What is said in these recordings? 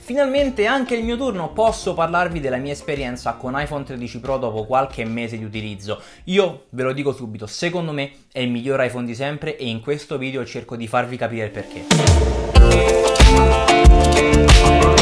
Finalmente anche il mio turno posso parlarvi della mia esperienza con iPhone 13 Pro dopo qualche mese di utilizzo. Io ve lo dico subito, secondo me è il miglior iPhone di sempre e in questo video cerco di farvi capire il perché.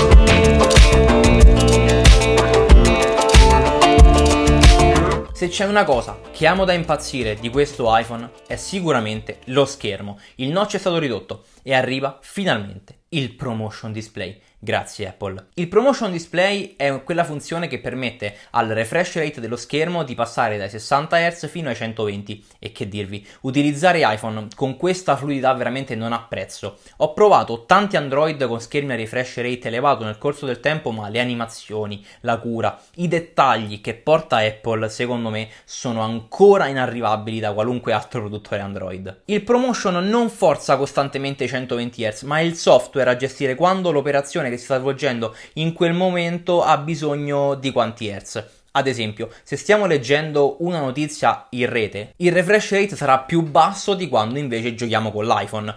Se c'è una cosa che amo da impazzire di questo iPhone è sicuramente lo schermo. Il notch è stato ridotto e arriva finalmente il Promotion Display Grazie Apple. Il Promotion Display è quella funzione che permette al refresh rate dello schermo di passare dai 60 Hz fino ai 120 e che dirvi, utilizzare iPhone con questa fluidità veramente non ha prezzo. Ho provato tanti Android con schermi a refresh rate elevato nel corso del tempo, ma le animazioni, la cura, i dettagli che porta Apple secondo me sono ancora inarrivabili da qualunque altro produttore Android. Il Promotion non forza costantemente i 120 Hz, ma è il software a gestire quando l'operazione che si sta svolgendo in quel momento ha bisogno di quanti hertz. Ad esempio, se stiamo leggendo una notizia in rete, il refresh rate sarà più basso di quando invece giochiamo con l'iPhone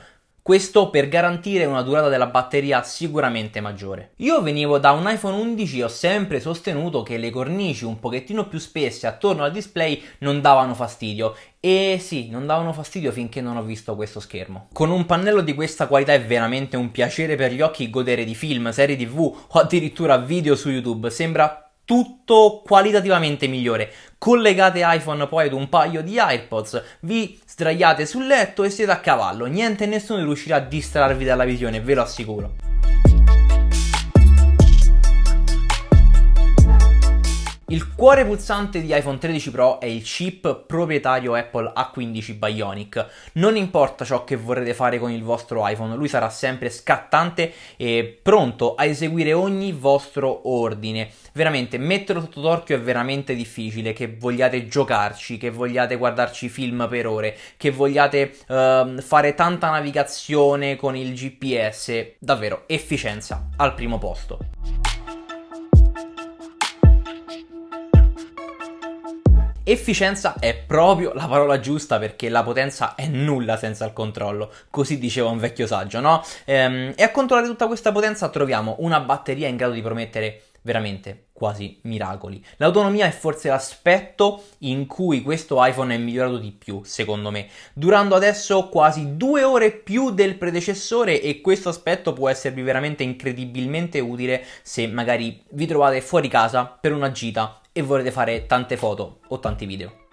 questo per garantire una durata della batteria sicuramente maggiore. Io venivo da un iPhone 11 e ho sempre sostenuto che le cornici un pochettino più spesse attorno al display non davano fastidio e sì, non davano fastidio finché non ho visto questo schermo. Con un pannello di questa qualità è veramente un piacere per gli occhi godere di film, serie tv o addirittura video su YouTube, sembra tutto qualitativamente migliore. Collegate iPhone poi ad un paio di iPods, vi sdraiate sul letto e siete a cavallo, niente e nessuno riuscirà a distrarvi dalla visione, ve lo assicuro. Il cuore pulsante di iPhone 13 Pro è il chip proprietario Apple A15 Bionic. Non importa ciò che vorrete fare con il vostro iPhone, lui sarà sempre scattante e pronto a eseguire ogni vostro ordine. Veramente, metterlo sotto torchio è veramente difficile, che vogliate giocarci, che vogliate guardarci film per ore, che vogliate uh, fare tanta navigazione con il GPS. Davvero, efficienza al primo posto. Efficienza è proprio la parola giusta perché la potenza è nulla senza il controllo, così diceva un vecchio saggio, no? Ehm, e a controllare tutta questa potenza troviamo una batteria in grado di promettere veramente quasi miracoli. L'autonomia è forse l'aspetto in cui questo iPhone è migliorato di più, secondo me, durando adesso quasi due ore più del predecessore e questo aspetto può esservi veramente incredibilmente utile se magari vi trovate fuori casa per una gita e volete fare tante foto o tanti video.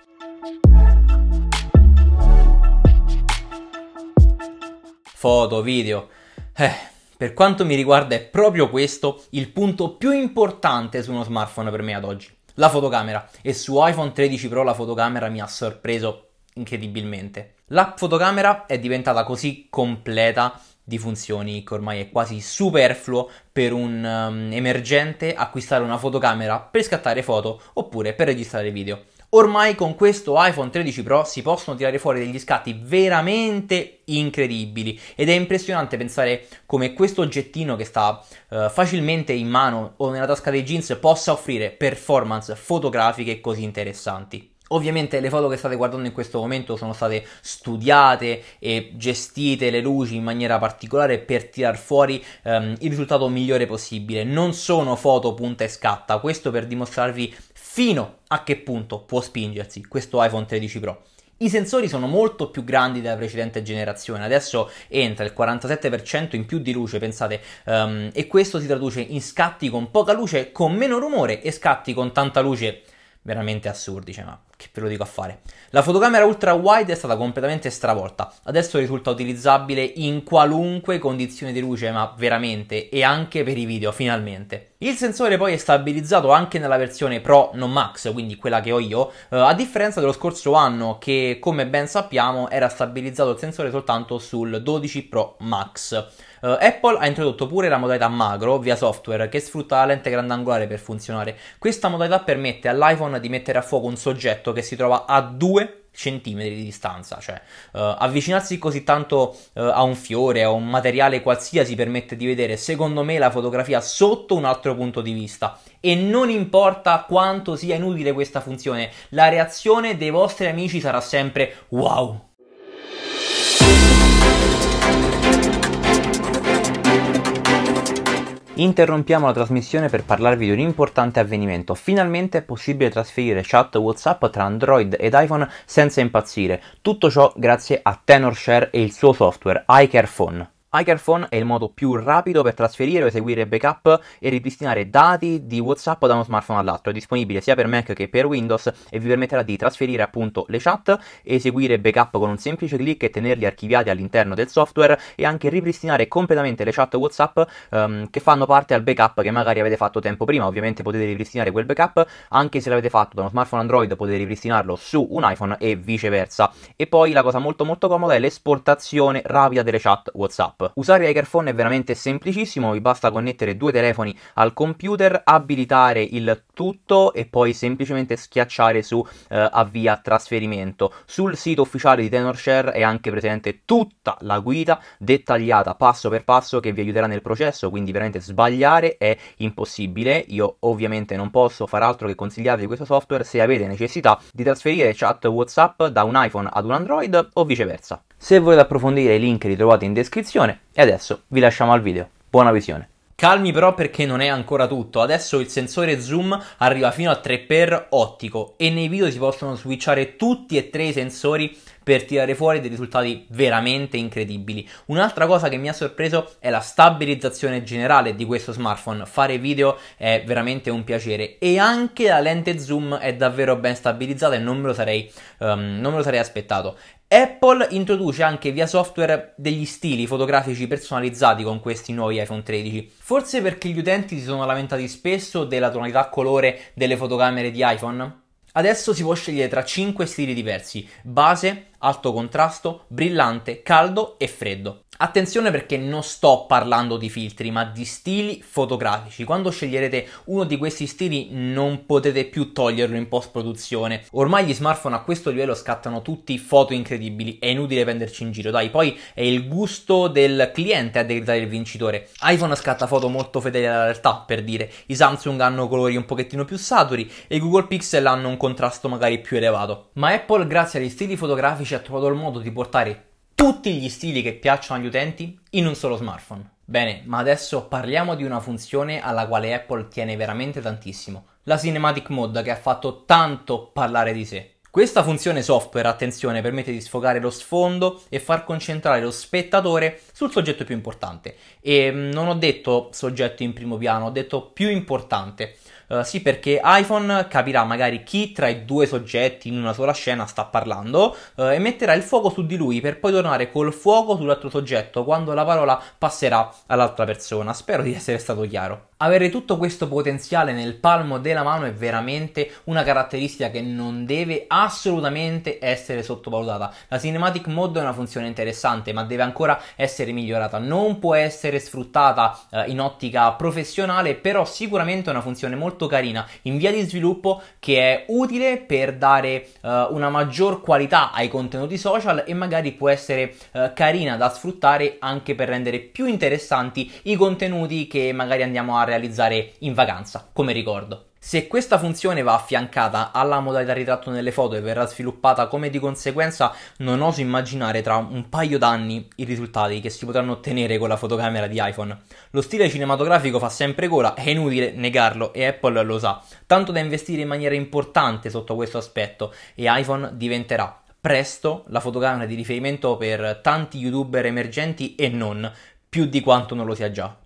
Foto, video. Eh, per quanto mi riguarda è proprio questo il punto più importante su uno smartphone per me ad oggi. La fotocamera. E su iPhone 13 Pro la fotocamera mi ha sorpreso incredibilmente. L'app fotocamera è diventata così completa di funzioni che ormai è quasi superfluo per un um, emergente acquistare una fotocamera per scattare foto oppure per registrare video. Ormai con questo iPhone 13 Pro si possono tirare fuori degli scatti veramente incredibili ed è impressionante pensare come questo oggettino che sta uh, facilmente in mano o nella tasca dei jeans possa offrire performance fotografiche così interessanti. Ovviamente le foto che state guardando in questo momento sono state studiate e gestite le luci in maniera particolare per tirar fuori ehm, il risultato migliore possibile. Non sono foto punta e scatta, questo per dimostrarvi fino a che punto può spingersi questo iPhone 13 Pro. I sensori sono molto più grandi della precedente generazione, adesso entra il 47% in più di luce, pensate, um, e questo si traduce in scatti con poca luce, con meno rumore e scatti con tanta luce veramente assurdi, cioè, ma che ve lo dico a fare. La fotocamera ultra wide è stata completamente stravolta, adesso risulta utilizzabile in qualunque condizione di luce, ma veramente, e anche per i video, finalmente. Il sensore poi è stabilizzato anche nella versione Pro non Max, quindi quella che ho io, eh, a differenza dello scorso anno che, come ben sappiamo, era stabilizzato il sensore soltanto sul 12 Pro Max. Uh, Apple ha introdotto pure la modalità macro via software che sfrutta la lente grandangolare per funzionare. Questa modalità permette all'iPhone di mettere a fuoco un soggetto che si trova a 2 cm di distanza, cioè uh, avvicinarsi così tanto uh, a un fiore, a un materiale qualsiasi permette di vedere secondo me la fotografia sotto un altro punto di vista e non importa quanto sia inutile questa funzione, la reazione dei vostri amici sarà sempre wow. Interrompiamo la trasmissione per parlarvi di un importante avvenimento. Finalmente è possibile trasferire chat WhatsApp tra Android ed iPhone senza impazzire. Tutto ciò grazie a TenorShare e il suo software iCareFone. Hackerphone è il modo più rapido per trasferire o eseguire backup e ripristinare dati di WhatsApp da uno smartphone all'altro. È disponibile sia per Mac che per Windows e vi permetterà di trasferire appunto le chat, eseguire backup con un semplice clic e tenerli archiviati all'interno del software e anche ripristinare completamente le chat WhatsApp um, che fanno parte al backup che magari avete fatto tempo prima. Ovviamente potete ripristinare quel backup anche se l'avete fatto da uno smartphone Android, potete ripristinarlo su un iPhone e viceversa. E poi la cosa molto molto comoda è l'esportazione rapida delle chat WhatsApp. Usare Hackerphone è veramente semplicissimo, vi basta connettere due telefoni al computer, abilitare il tutto e poi semplicemente schiacciare su eh, avvia trasferimento. Sul sito ufficiale di TenorShare è anche presente tutta la guida dettagliata passo per passo che vi aiuterà nel processo, quindi veramente sbagliare è impossibile. Io ovviamente non posso far altro che consigliarvi questo software se avete necessità di trasferire chat WhatsApp da un iPhone ad un Android o viceversa. Se volete approfondire i link li trovate in descrizione e adesso vi lasciamo al video. Buona visione! Calmi però perché non è ancora tutto, adesso il sensore zoom arriva fino a 3x ottico e nei video si possono switchare tutti e tre i sensori per tirare fuori dei risultati veramente incredibili. Un'altra cosa che mi ha sorpreso è la stabilizzazione generale di questo smartphone, fare video è veramente un piacere e anche la lente zoom è davvero ben stabilizzata e non me lo sarei, um, non me lo sarei aspettato. Apple introduce anche via software degli stili fotografici personalizzati con questi nuovi iPhone 13. Forse perché gli utenti si sono lamentati spesso della tonalità colore delle fotocamere di iPhone? Adesso si può scegliere tra 5 stili diversi: base, alto contrasto, brillante, caldo e freddo. Attenzione perché non sto parlando di filtri, ma di stili fotografici. Quando sceglierete uno di questi stili non potete più toglierlo in post-produzione. Ormai gli smartphone a questo livello scattano tutti foto incredibili, è inutile prenderci in giro, dai, poi è il gusto del cliente a decidere il vincitore. iPhone scatta foto molto fedeli alla realtà, per dire, i Samsung hanno colori un pochettino più saturi e Google Pixel hanno un contrasto magari più elevato. Ma Apple grazie agli stili fotografici ha trovato il modo di portare tutti gli stili che piacciono agli utenti in un solo smartphone. Bene, ma adesso parliamo di una funzione alla quale Apple tiene veramente tantissimo, la Cinematic Mode che ha fatto tanto parlare di sé. Questa funzione software, attenzione, permette di sfogare lo sfondo e far concentrare lo spettatore sul soggetto più importante. E mm, non ho detto soggetto in primo piano, ho detto più importante. Eh, sì, perché iPhone capirà magari chi tra i due soggetti in una sola scena sta parlando uh, e metterà il fuoco su di lui per poi tornare col fuoco sull'altro soggetto quando la parola passerà all'altra persona. Spero di essere stato chiaro. Avere tutto questo potenziale nel palmo della mano è veramente una caratteristica che non deve assolutamente essere sottovalutata. La Cinematic Mode è una funzione interessante, ma deve ancora essere migliorata. Non può essere sfruttata eh, in ottica professionale, però sicuramente è una funzione molto molto carina in via di sviluppo che è utile per dare uh, una maggior qualità ai contenuti social e magari può essere uh, carina da sfruttare anche per rendere più interessanti i contenuti che magari andiamo a realizzare in vacanza, come ricordo. Se questa funzione va affiancata alla modalità ritratto nelle foto e verrà sviluppata come di conseguenza, non oso immaginare tra un paio d'anni i risultati che si potranno ottenere con la fotocamera di iPhone. Lo stile cinematografico fa sempre gola, è inutile negarlo e Apple lo sa, tanto da investire in maniera importante sotto questo aspetto e iPhone diventerà presto la fotocamera di riferimento per tanti youtuber emergenti e non, più di quanto non lo sia già.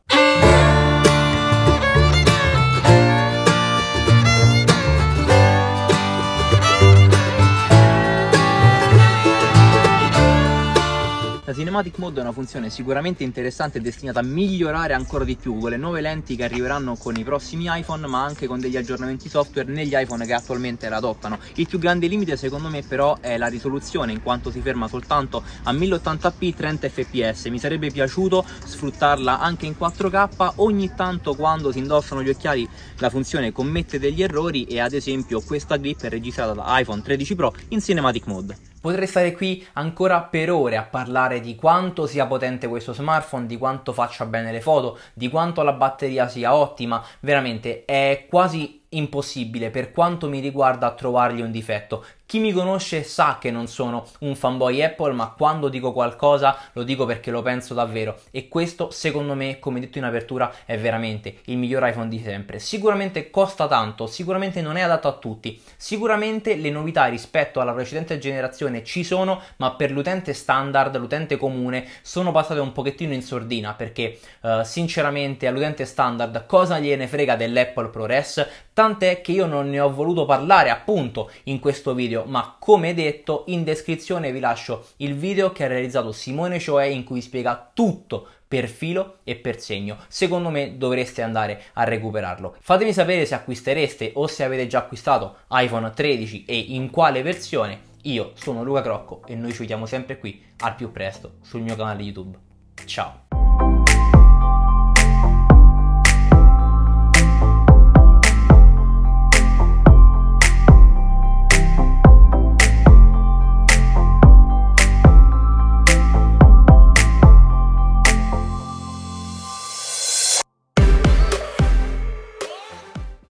La Cinematic Mode è una funzione sicuramente interessante e destinata a migliorare ancora di più con le nuove lenti che arriveranno con i prossimi iPhone ma anche con degli aggiornamenti software negli iPhone che attualmente la adottano. Il più grande limite secondo me però è la risoluzione in quanto si ferma soltanto a 1080p 30 fps. Mi sarebbe piaciuto sfruttarla anche in 4K ogni tanto quando si indossano gli occhiali la funzione commette degli errori e ad esempio questa grip è registrata da iPhone 13 Pro in Cinematic Mode. Potrei stare qui ancora per ore a parlare di quanto sia potente questo smartphone, di quanto faccia bene le foto, di quanto la batteria sia ottima, veramente è quasi impossibile per quanto mi riguarda trovargli un difetto. Chi mi conosce sa che non sono un fanboy Apple, ma quando dico qualcosa lo dico perché lo penso davvero e questo secondo me, come detto in apertura, è veramente il miglior iPhone di sempre. Sicuramente costa tanto, sicuramente non è adatto a tutti, sicuramente le novità rispetto alla precedente generazione ci sono, ma per l'utente standard, l'utente comune, sono passate un pochettino in sordina perché eh, sinceramente all'utente standard cosa gliene frega dell'Apple ProRes? tant'è che io non ne ho voluto parlare appunto in questo video, ma come detto in descrizione vi lascio il video che ha realizzato Simone Cioè in cui spiega tutto per filo e per segno. Secondo me dovreste andare a recuperarlo. Fatemi sapere se acquistereste o se avete già acquistato iPhone 13 e in quale versione. Io sono Luca Crocco e noi ci vediamo sempre qui al più presto sul mio canale YouTube. Ciao!